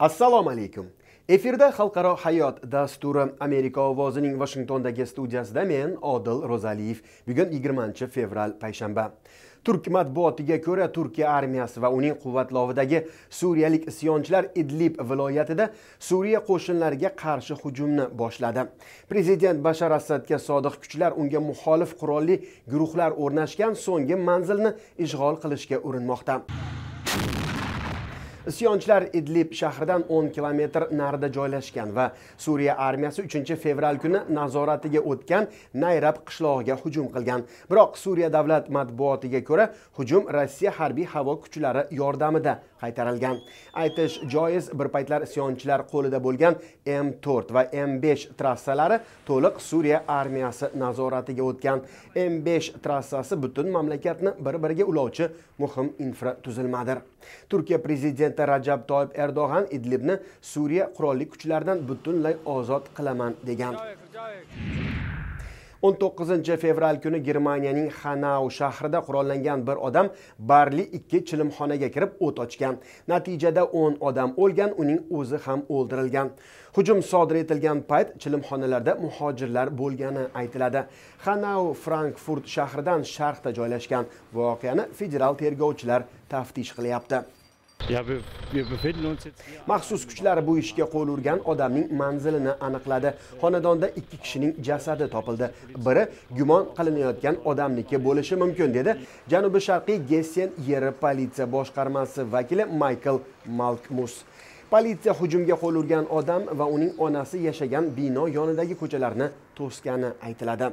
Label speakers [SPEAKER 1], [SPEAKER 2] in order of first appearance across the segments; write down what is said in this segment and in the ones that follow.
[SPEAKER 1] assalomu alaykum efirda xalqaro hayot dasturi amerika ovozining vashingtondagi studiyasida men odil ro'zaliyev bugun 20 fevral payshanba turk matbuotiga ko'ra turkiya armiyasi va uning quvvatlovidagi suriyalik isyonchilar idlib viloyatida suriya qo'shinlariga qarshi hujumni boshladi prezident bashar assadga sodiq kuchlar unga muxolif qurolli guruhlar o'rnashgan so'nggi manzilni ishg'ol qilishga urinmoqda isyonchilar idlib shahridan 10 kilometr narida joylashgan va suriya armiyasi 3 fevral kuni nazoratiga o'tgan nayrab qishlog'iga hujum qilgan biroq suriya davlat matbuotiga ko'ra hujum rossiya harbiy havo kuchlari yordamida qaytarilgan aytish joiz bir paytlar isyonchilar qo'lida bo'lgan m to'rt va m besh trassalari to'liq suriya armiyasi nazoratiga o'tgan m besh trassasi butun mamlakatni bir biriga ulovchi muhim infratuzilmadir turkiya prezidenti rajab toyib erdo'g'an idlibni suriya qurolli kuchlaridan butunlay ozod qilaman degan 19 fevral kuni germaniyaning Hanau shahrida qurollangan bir odam barli ikki chilimxonaga kirib o't ochgan natijada 10 odam o'lgan uning o'zi ham o'ldirilgan hujum sodir etilgan payt chilimxonalarda muhojirlar bo'lgani aytiladi Hanau frankfurt shahridan sharqda joylashgan voqeani federal tergovchilar taftish qilyapti maxsus kuchlar bu ishga qo'l urgan odamning manzilini aniqladi xonadonda ikki kishining jasadi topildi biri gumon qilinayotgan odamniki bo'lishi mumkin dedi janubi sharqiy gessen yeri politsiya boshqarmasi vakili maykl malkmus politsiya hujumga qo'l urgan odam va uning onasi yashagan bino yonidagi ko'chalarni to'sgani aytiladi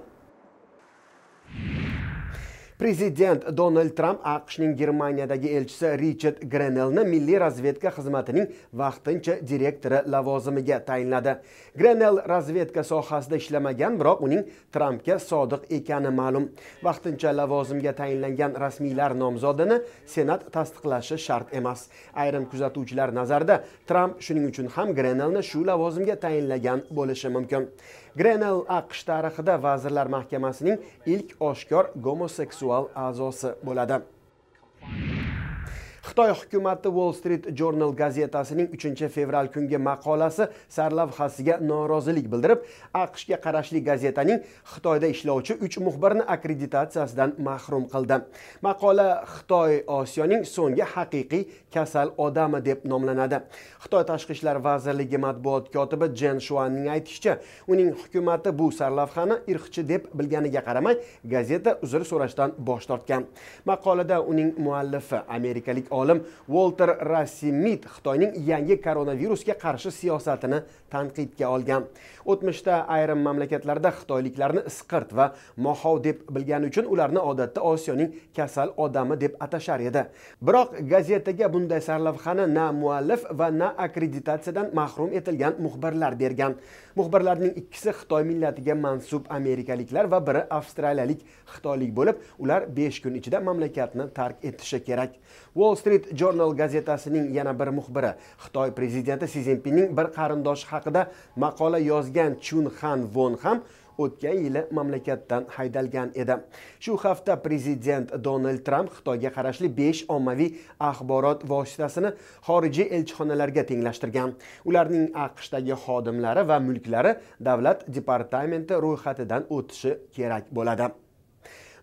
[SPEAKER 1] prezident donald tramp aqshning germaniyadagi elchisi richard grenelni milliy razvedka xizmatining vaqtincha direktori lavozimiga tayinladi grenel razvedka sohasida ishlamagan biroq uning trampga sodiq ekani ma'lum vaqtincha lavozimga tayinlangan rasmiylar nomzodini senat tasdiqlashi shart emas ayrim kuzatuvchilar nazarida tramp shuning uchun ham grenelni shu lavozimga tayinlagan bo'lishi mumkin grenell aqsh tarixida vazirlar mahkamasining ilk oshkor gomoseksual a'zosi bo'ladi xitoy hukumati wall street journal gazetasining 3 fevral kungi maqolasi sarlavhasiga norozilik bildirib aqshga qarashli gazetaning xitoyda ishlovchi 3 muxbirni akkreditatsiyasidan mahrum qildi maqola xitoy osiyoning so'nggi haqiqiy kasal odami deb nomlanadi xitoy tashqi ishlar vazirligi matbuot kotibi jen shuanning aytishicha uning hukumati bu sarlavhani irqchi deb bilganiga qaramay gazeta uzr so'rashdan bosh tortgan maqolada uning muallifi amerikalik olim olim Walter rassimit xitoyning yangi koronavirusga qarshi siyosatini tanqidga olgan o'tmishda ayrim mamlakatlarda xitoyliklarni isqirt va mohov deb bilgani uchun ularni odatda osiyoning kasal odami deb atashar edi biroq gazetaga bunday sarlavhani na muallif va na akkreditatsiyadan mahrum etilgan muxbirlar bergan muxbirlarning ikkisi xitoy millatiga mansub amerikaliklar va biri avstraliyalik xitoylik bo'lib ular 5 kun ichida mamlakatni tark etishi kerak wall street street journal gazetasining yana bir muxbiri xitoy prezidenti si zinpinning bir qarindoshi haqida maqola yozgan chun xan von ham o'tgan yili mamlakatdan haydalgan edi shu hafta prezident donald tramp xitoyga qarashli 5 ommaviy axborot vositasini xorijiy elchixonalarga tenglashtirgan ularning aqshdagi xodimlari va mulklari davlat departamenti ro'yxatidan o'tishi kerak bo'ladi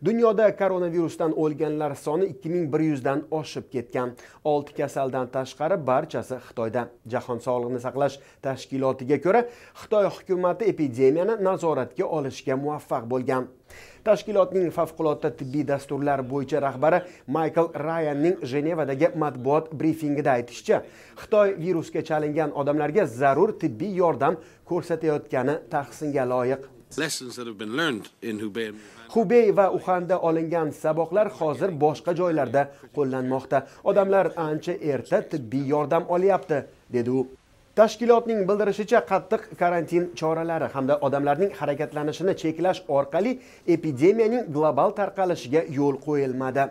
[SPEAKER 1] dunyoda koronavirusdan o'lganlar soni 2100 dan oshib ketgan 6 kasaldan tashqari barchasi xitoyda jahon sog'liqni saqlash tashkilotiga ko'ra xitoy hukumati epidemiyani nazoratga olishga muvaffaq bo'lgan tashkilotning favqulodda tibbiy dasturlar bo'yicha rahbari maykl rayanning jenevadagi matbuot brifingida aytishicha xitoy virusga chalingan odamlarga zarur tibbiy yordam ko'rsatayotgani tahsinga loyiq xubey va uxanda olingan saboqlar hozir boshqa joylarda qo'llanmoqda odamlar ancha erta tibbiy yordam olyapti dedi u tashkilotning bildirishicha qattiq karantin choralari hamda odamlarning harakatlanishini cheklash orqali epidemiyaning global tarqalishiga yo'l qo'yilmadi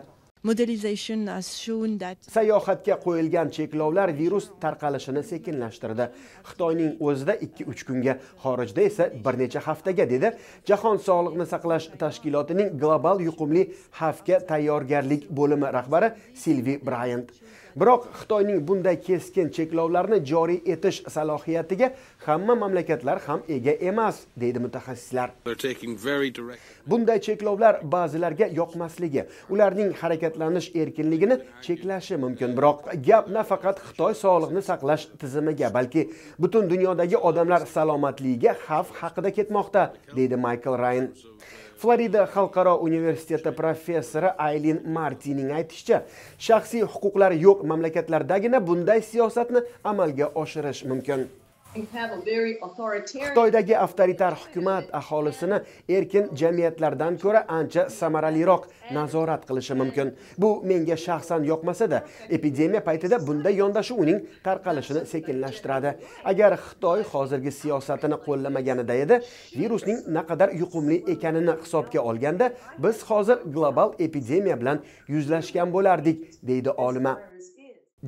[SPEAKER 1] sayohatga qo'yilgan cheklovlar virus tarqalishini sekinlashtirdi xitoyning o'zida ikki uch kunga xorijda esa bir necha haftaga dedi jahon sog'liqni saqlash tashkilotining global yuqumli xavfga tayyorgarlik bo'limi rahbari silvi brayant biroq xitoyning bunday keskin cheklovlarni joriy etish salohiyatiga hamma mamlakatlar ham ega emas deydi mutaxassislar bunday cheklovlar ba'zilarga yoqmasligi ularning harakatlanish erkinligini cheklashi mumkin biroq gap nafaqat xitoy sog'liqni saqlash tizimiga balki butun dunyodagi odamlar salomatligiga xavf haqida ketmoqda deydi maykl rayn florida xalqaro universiteti professori aylin martinning aytishicha shaxsiy huquqlari yo'q mamlakatlardagina bunday siyosatni amalga oshirish mumkin xitoydagi avtoritar hukumat aholisini erkin jamiyatlardan ko'ra ancha samaraliroq nazorat qilishi mumkin bu menga shaxsan yoqmasa-da epidemiya paytida bunday yondashuv uning tarqalishini sekinlashtiradi agar xitoy hozirgi siyosatini qo'llamaganida edi virusning naqadar yuqumli ekanini hisobga olganda biz hozir global epidemiya bilan yuzlashgan bo'lardik deydi olima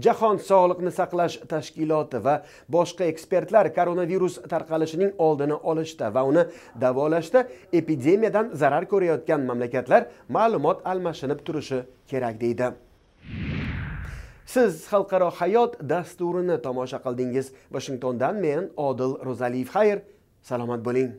[SPEAKER 1] jahon sog'liqni saqlash tashkiloti va boshqa ekspertlar koronavirus tarqalishining oldini olishda va uni davolashda epidemiyadan zarar ko'rayotgan mamlakatlar ma'lumot almashinib turishi kerak deydi siz xalqaro hayot dasturini tomosha qildingiz vashingtondan men odil ro'zaliyev xayr salomat bo'ling